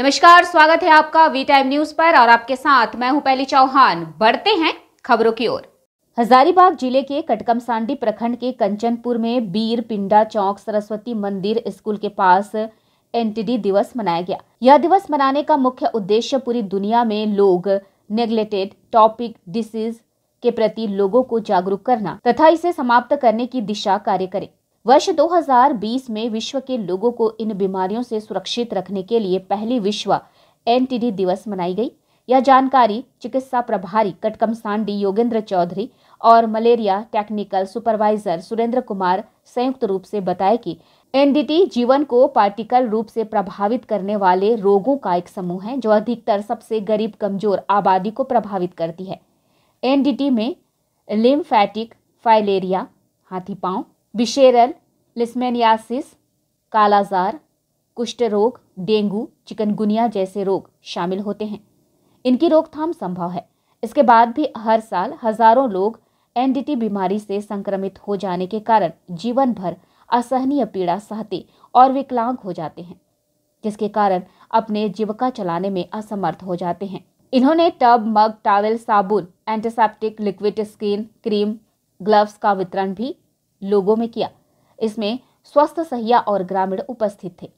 नमस्कार स्वागत है आपका वी टाइम न्यूज पर और आपके साथ मैं हूं पहली चौहान बढ़ते हैं खबरों की ओर हजारीबाग जिले के कटकमसांडी प्रखंड के कंचनपुर में बीर पिंडा चौक सरस्वती मंदिर स्कूल के पास एनटीडी दिवस मनाया गया यह दिवस मनाने का मुख्य उद्देश्य पूरी दुनिया में लोग नेग्लेटेड टॉपिक डिसीज के प्रति लोगों को जागरूक करना तथा इसे समाप्त करने की दिशा कार्य करे वर्ष 2020 में विश्व के लोगों को इन बीमारियों से सुरक्षित रखने के लिए पहली विश्व एनटीडी दिवस मनाई गई यह जानकारी चिकित्सा प्रभारी कटकम सांडी योगेंद्र चौधरी और malaria technical supervisor Surendra Kumar संयुक्त रूप से बताए कि एनडीटी जीवन को पार्टिकल रूप से प्रभावित करने वाले रोगों का एक समूह है जो अधिकतर सबसे गरीब कमजोर आबादी को प्रभावित करती है एनडीटी में लिम्फैटिक फाइलेरिया हाथी बिशेरल लिस्मेनियासिस कालाजार कुष्ठ रोग डेंगू चिकनगुनिया जैसे रोग शामिल होते हैं इनकी रोकथाम संभव है इसके बाद भी हर साल हजारों लोग एनडीटी बीमारी से संक्रमित हो जाने के कारण जीवन भर असहनीय पीड़ा सहते और विकलांग हो जाते हैं जिसके कारण अपने जीविका चलाने में असमर्थ हो जाते हैं इन्होंने टब मग टावेल साबुन antiseptic liquid skin cream gloves का वितरण भी लोगों में किया इसमें स्वस्थ सहिया और ग्रामीण उपस्थित थे